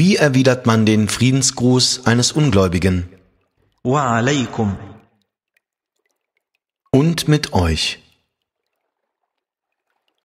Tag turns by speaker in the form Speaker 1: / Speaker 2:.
Speaker 1: Wie erwidert man den Friedensgruß eines Ungläubigen? Wa alaikum. Und mit euch.